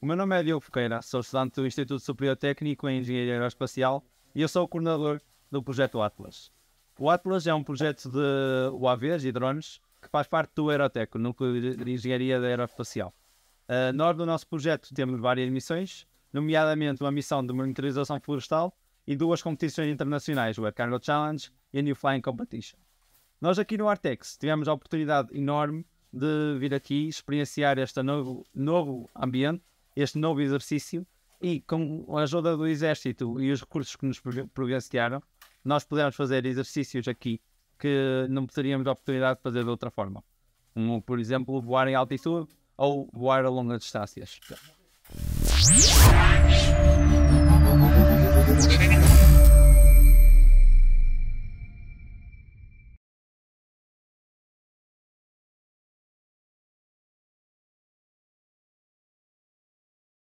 O meu nome é Diogo Foqueira, sou estudante do Instituto Superior Técnico em Engenharia Aeroespacial e eu sou o coordenador do projeto Atlas. O Atlas é um projeto de UAVs e drones que faz parte do Aerotec, o Núcleo de Engenharia Aeroespacial. Uh, nós, no nosso projeto, temos várias missões, nomeadamente uma missão de monitorização florestal e duas competições internacionais, o Air Cargo Challenge e a New Flying Competition. Nós aqui no Artex tivemos a oportunidade enorme de vir aqui experienciar este novo, novo ambiente este novo exercício e com a ajuda do Exército e os recursos que nos providenciaram, nós pudemos fazer exercícios aqui que não teríamos a oportunidade de fazer de outra forma. Como, por exemplo, voar em altitude ou voar a longas distâncias.